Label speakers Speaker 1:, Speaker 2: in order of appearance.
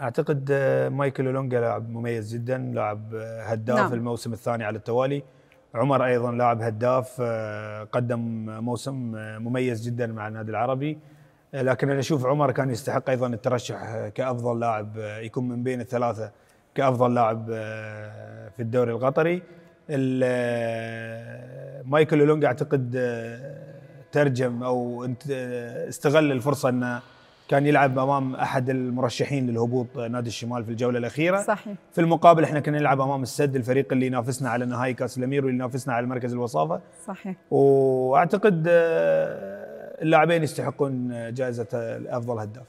Speaker 1: اعتقد آه، مايكل اولونجا لاعب مميز جدا لاعب آه، هداف نعم. الموسم الثاني على التوالي عمر ايضا لاعب هداف آه، قدم موسم مميز جدا مع النادي العربي لكن انا اشوف عمر كان يستحق ايضا الترشح كافضل لاعب يكون من بين الثلاثه كافضل لاعب في الدوري القطري مايكل اولونجا اعتقد ترجم او استغل الفرصه انه كان يلعب امام احد المرشحين للهبوط نادي الشمال في الجوله الاخيره صحيح في المقابل احنا كنا نلعب امام السد الفريق اللي ينافسنا على نهائي كاس الامير واللي ينافسنا على مركز الوصافه صحيح واعتقد آه، اللاعبين يستحقون جائزه افضل هداف